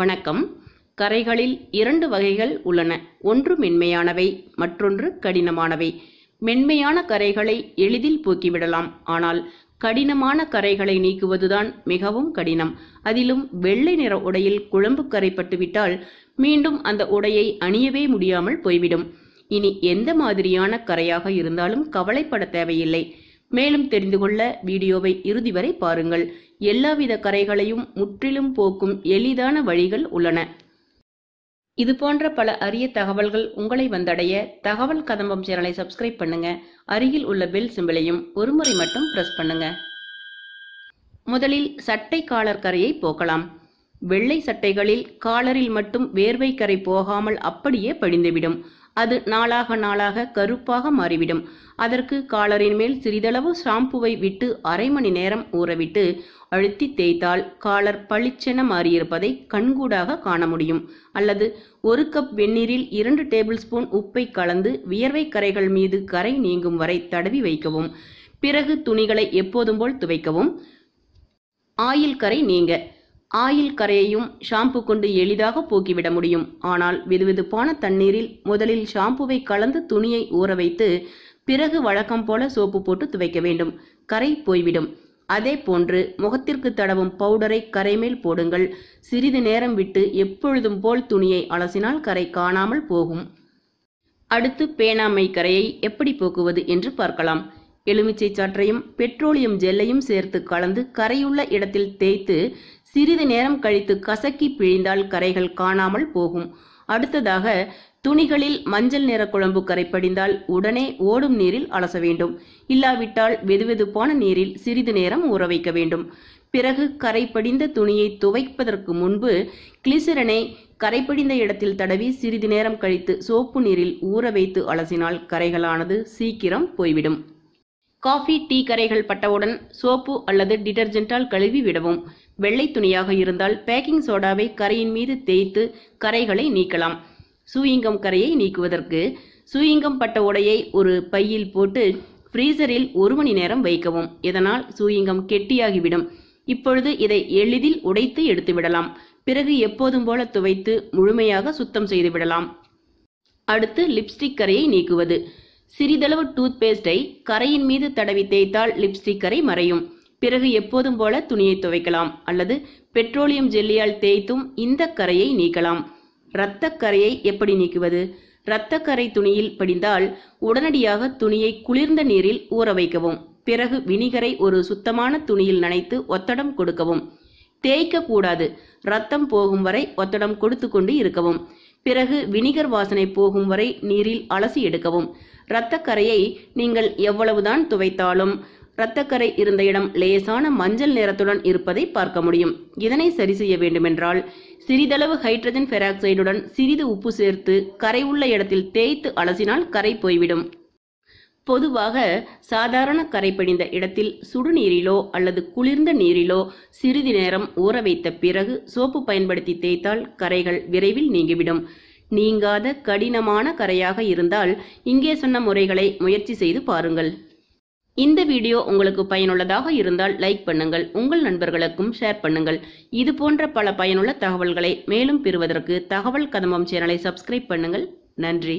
வணக்கம் கரைகளில் இரண்டு வகைகள் உள்ளன ஒன்று மென்மையானவை மற்றொன்று கடினமானவை மென்மையான கரைகளை எளிதில் போக்கிவிடலாம் ஆனால் கடினமான கரைகளை நீக்குவதுதான் மிகவும் கடினம் அதிலும் வெள்ளை நிற உடையில் குழம்பு கரைப்பட்டுவிட்டால் மீண்டும் அந்த உடையை அணியவே முடியாமல் போய்விடும் இனி எந்த மாதிரியான கரையாக இருந்தாலும் கவலைப்பட தேவையில்லை மேலும் தெரிந்து கொள்ள வீடியோவை இறுதி வரை பாருங்கள் எல்லாவித கரைகளையும் முற்றிலும் போக்கும் எளிதான வழிகள் உள்ளன இது போன்ற பல அரிய தகவல்கள் உங்களை வந்தடைய தகவல் கதம்பம் சேனலை சப்ஸ்கிரைப் பண்ணுங்க அருகில் உள்ள பெல் சிம்பிளையும் ஒருமுறை மட்டும் பிரஸ் பண்ணுங்க முதலில் சட்டை காலர் கரையை போக்கலாம் வெள்ளை சட்டைகளில் காலரில் மட்டும் வேர்வை கரை போகாமல் அப்படியே படிந்துவிடும் அது நாளாக நாளாக கருப்பாக மாறிவிடும் அதற்கு காலரின் மேல் சிறிதளவு ஷாம்புவை விட்டு அரை மணி நேரம் ஊறவிட்டு அழுத்தி தேய்த்தால் காலர் பளிச்சென மாறியிருப்பதை கண்கூடாக காண முடியும் அல்லது ஒரு கப் வெந்நீரில் இரண்டு டேபிள் ஸ்பூன் உப்பை கலந்து வியர்வை கரைகள் மீது கரை நீங்கும் வரை தடவி வைக்கவும் பிறகு துணிகளை எப்போதும் போல் துவைக்கவும் ஆயில் கரை நீங்க ஆயில் கரையையும் ஷாம்பு கொண்டு எளிதாக போக்கிவிட முடியும் ஆனால் வெதுவெதுப்பான தண்ணீரில் முதலில் ஷாம்புவை கலந்து துணியை ஊற வைத்து பிறகு வழக்கம் போல சோப்பு போட்டு துவைக்க வேண்டும் கரை போய்விடும் அதே போன்று முகத்திற்கு தடவும் பவுடரை கரைமேல் போடுங்கள் சிறிது நேரம் விட்டு எப்பொழுதும் போல் துணியை அலசினால் கரை காணாமல் போகும் அடுத்து பேனாமை கரையை எப்படி போக்குவது என்று பார்க்கலாம் எலுமிச்சை சாற்றையும் பெட்ரோலியம் ஜெல்லையும் சேர்த்து கலந்து கரையுள்ள இடத்தில் தேய்த்து சிறிது நேரம் கழித்து கசக்கி பிழிந்தால் கரைகள் காணாமல் போகும் அடுத்ததாக துணிகளில் மஞ்சள் நிற குழம்பு கரை படிந்தால் உடனே ஓடும் நீரில் அலச வேண்டும் இல்லாவிட்டால் வெதுவெதுப்பான நீரில் சிறிது நேரம் ஊற வைக்க வேண்டும் பிறகு கரை படிந்த துணியை துவைப்பதற்கு முன்பு கிளிசரனை படிந்த இடத்தில் தடவி சிறிது நேரம் கழித்து சோப்பு நீரில் ஊற வைத்து அலசினால் கரைகளானது சீக்கிரம் போய்விடும் காஃபி டீ கரைகள் பட்டவுடன் சோப்பு அல்லது டிடர்ஜென்ட்டால் கழுவி விடவும் வெள்ளை துணியாக இருந்தால் பேக்கிங் சோடாவை கரையின் மீது தேய்த்து கரைகளை நீக்கலாம் சூயிங்கம் கரையை நீக்குவதற்கு சூயிங்கம் பட்ட உடையை ஒரு பையில் போட்டு ஃப்ரீசரில் ஒரு மணி நேரம் வைக்கவும் இதனால் சூயிங்கம் கெட்டியாகிவிடும் இப்பொழுது இதை எளிதில் உடைத்து எடுத்துவிடலாம் பிறகு எப்போதும் போல துவைத்து முழுமையாக சுத்தம் செய்துவிடலாம் அடுத்து லிப்ஸ்டிக் கரையை நீக்குவது சிறிதளவு டூத் பேஸ்டை கரையின் மீது தடவி தேய்த்தால் லிப்ஸ்டிக் கரை மறையும் பிறகு எப்போதும் போல துணியை துவைக்கலாம் அல்லது பெட்ரோலியம் ஜெல்லியால் தேய்த்தும் இந்த கரையை நீக்கலாம் கரையை எப்படி நீக்குவது கரை துணியில் படிந்தால் உடனடியாக துணியை குளிர்ந்த நீரில் ஊற வைக்கவும் பிறகு வினிகரை ஒரு சுத்தமான துணியில் நனைத்து ஒத்தடம் கொடுக்கவும் தேய்க்க கூடாது ரத்தம் போகும் வரை ஒத்தடம் கொடுத்து கொண்டு இருக்கவும் பிறகு வினிகர் வாசனை போகும் வரை நீரில் அலசி எடுக்கவும் இரத்தக்கரையை நீங்கள் எவ்வளவுதான் துவைத்தாலும் இரத்தக்கரை இருந்த இடம் லேசான மஞ்சள் நிறத்துடன் இருப்பதை பார்க்க முடியும் இதனை சரி செய்ய வேண்டுமென்றால் சிறிதளவு ஹைட்ரஜன் பெராக்சைடுடன் சிறிது உப்பு சேர்த்து கரை உள்ள இடத்தில் தேய்த்து அலசினால் கரை போய்விடும் பொதுவாக சாதாரண கரை பிடிந்த இடத்தில் சுடுநீரிலோ அல்லது குளிர்ந்த நீரிலோ சிறிது நேரம் ஊற வைத்த பிறகு சோப்பு பயன்படுத்தி தேய்த்தால் கரைகள் விரைவில் நீங்கிவிடும் நீங்காத கடினமான கரையாக இருந்தால் இங்கே சொன்ன முறைகளை முயற்சி செய்து பாருங்கள் இந்த வீடியோ உங்களுக்கு பயனுள்ளதாக இருந்தால் லைக் பண்ணுங்கள் உங்கள் நண்பர்களுக்கும் ஷேர் பண்ணுங்கள் இது போன்ற பல பயனுள்ள தகவல்களை மேலும் பெறுவதற்கு தகவல் கதம்பம் சேனலை சப்ஸ்கிரைப் பண்ணுங்கள் நன்றி